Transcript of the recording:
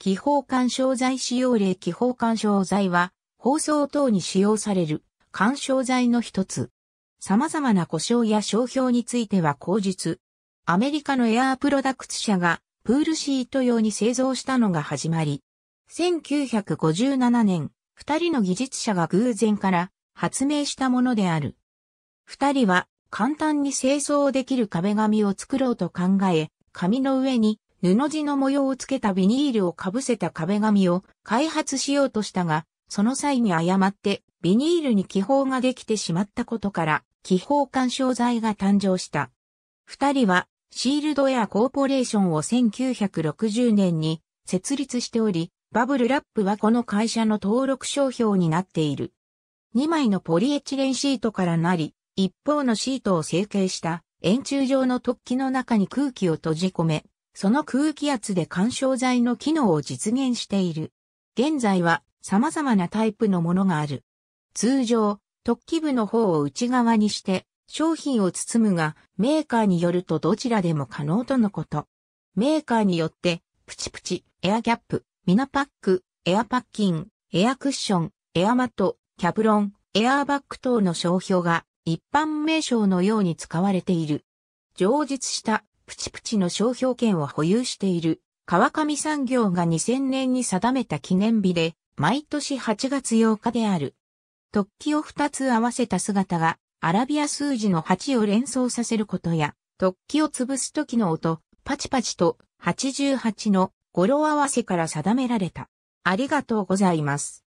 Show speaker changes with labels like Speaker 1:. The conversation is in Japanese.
Speaker 1: 気泡干渉剤使用例気泡干渉剤は、包装
Speaker 2: 等に使用される干渉剤の一つ。様々な故障や商標については口述。アメリカのエアープロダクツ社がプールシート用に製造したのが始まり。1957年、二人の技術者が偶然から発明したものである。二人は簡単に清掃できる壁紙を作ろうと考え、紙の上に布地の模様をつけたビニールをかぶせた壁紙を開発しようとしたが、その際に誤ってビニールに気泡ができてしまったことから、気泡干渉剤が誕生した。二人はシールドエアコーポレーションを1960年に設立しており、バブルラップはこの会社の登録商標になっている。2枚のポリエチレンシートからなり、一方のシートを成形した円柱状の突起の中に空気を閉じ込め、その空気圧で干渉剤の機能を実現している。現在は様々なタイプのものがある。通常、突起部の方を内側にして商品を包むが、メーカーによるとどちらでも可能とのこと。メーカーによって、プチプチ、エアキャップ、ミナパック、エアパッキン、エアクッション、エアマット、キャブロン、エアーバッグ等の商標が一般名称のように使われている。上述したプチプチの商標権を保有している川上産業が2000年に定めた記念日で、毎年8月8日である。突起を2つ合わせた姿が、アラビア数字の8を連想させることや、突起を潰す時の音、パチパチと88の語
Speaker 1: 呂合わせから定められた。ありがとうございます。